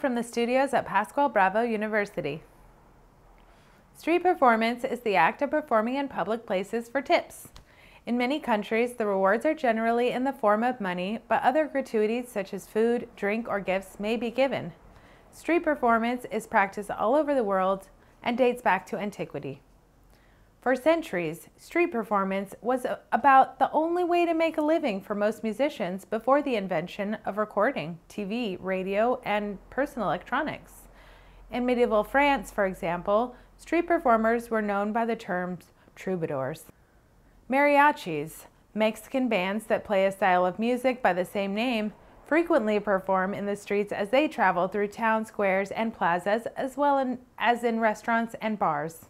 from the studios at Pascual Bravo University. Street performance is the act of performing in public places for tips. In many countries, the rewards are generally in the form of money, but other gratuities such as food, drink, or gifts may be given. Street performance is practiced all over the world and dates back to antiquity. For centuries, street performance was about the only way to make a living for most musicians before the invention of recording, TV, radio, and personal electronics. In medieval France, for example, street performers were known by the terms troubadours. Mariachis, Mexican bands that play a style of music by the same name, frequently perform in the streets as they travel through town squares and plazas as well in, as in restaurants and bars.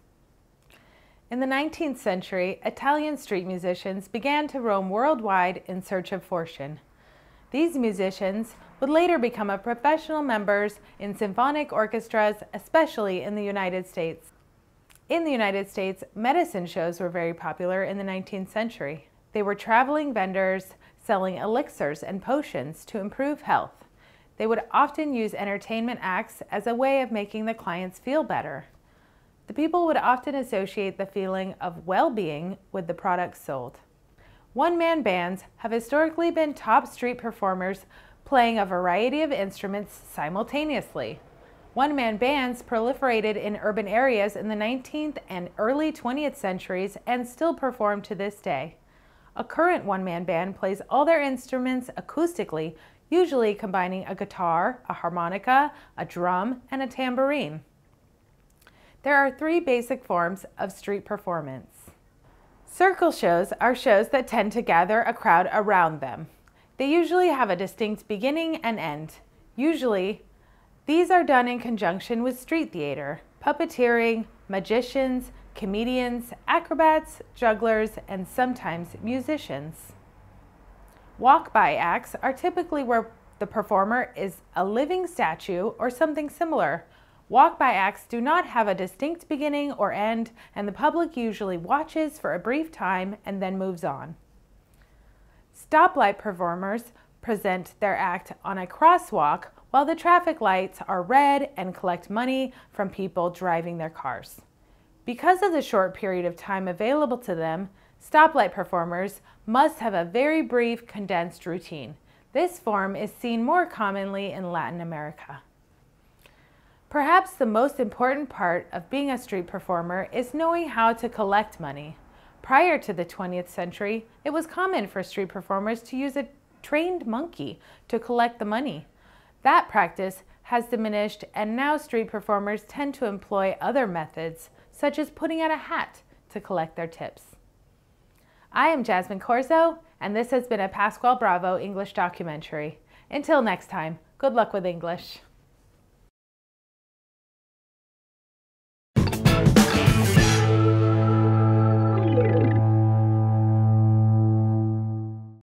In the 19th century, Italian street musicians began to roam worldwide in search of fortune. These musicians would later become professional members in symphonic orchestras, especially in the United States. In the United States, medicine shows were very popular in the 19th century. They were traveling vendors selling elixirs and potions to improve health. They would often use entertainment acts as a way of making the clients feel better. The people would often associate the feeling of well-being with the products sold. One-man bands have historically been top street performers playing a variety of instruments simultaneously. One-man bands proliferated in urban areas in the 19th and early 20th centuries and still perform to this day. A current one-man band plays all their instruments acoustically, usually combining a guitar, a harmonica, a drum, and a tambourine. There are three basic forms of street performance. Circle shows are shows that tend to gather a crowd around them. They usually have a distinct beginning and end. Usually, these are done in conjunction with street theater, puppeteering, magicians, comedians, acrobats, jugglers, and sometimes musicians. Walk-by acts are typically where the performer is a living statue or something similar, Walk-by acts do not have a distinct beginning or end, and the public usually watches for a brief time and then moves on. Stoplight performers present their act on a crosswalk while the traffic lights are red and collect money from people driving their cars. Because of the short period of time available to them, stoplight performers must have a very brief condensed routine. This form is seen more commonly in Latin America. Perhaps the most important part of being a street performer is knowing how to collect money. Prior to the 20th century, it was common for street performers to use a trained monkey to collect the money. That practice has diminished and now street performers tend to employ other methods, such as putting out a hat to collect their tips. I am Jasmine Corzo, and this has been a Pasquale Bravo English documentary. Until next time, good luck with English.